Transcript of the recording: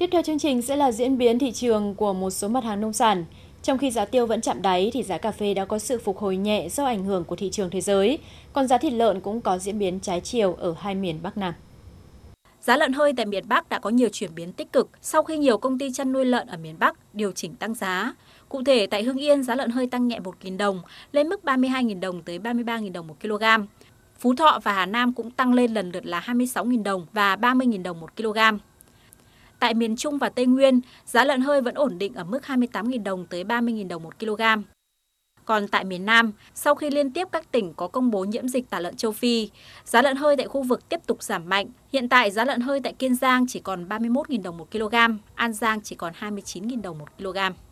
Tiếp theo chương trình sẽ là diễn biến thị trường của một số mặt hàng nông sản. Trong khi giá tiêu vẫn chạm đáy thì giá cà phê đã có sự phục hồi nhẹ do ảnh hưởng của thị trường thế giới, còn giá thịt lợn cũng có diễn biến trái chiều ở hai miền Bắc Nam. Giá lợn hơi tại miền Bắc đã có nhiều chuyển biến tích cực sau khi nhiều công ty chăn nuôi lợn ở miền Bắc điều chỉnh tăng giá. Cụ thể tại Hưng Yên, giá lợn hơi tăng nhẹ 1.000 đồng lên mức 32.000 đồng tới 33.000 đồng một kg. Phú Thọ và Hà Nam cũng tăng lên lần lượt là 26.000 đồng và 30.000 đồng một kg. Tại miền Trung và Tây Nguyên, giá lợn hơi vẫn ổn định ở mức 28.000 đồng tới 30.000 đồng một kg. Còn tại miền Nam, sau khi liên tiếp các tỉnh có công bố nhiễm dịch tả lợn châu Phi, giá lợn hơi tại khu vực tiếp tục giảm mạnh. Hiện tại giá lợn hơi tại Kiên Giang chỉ còn 31.000 đồng một kg, An Giang chỉ còn 29.000 đồng một kg.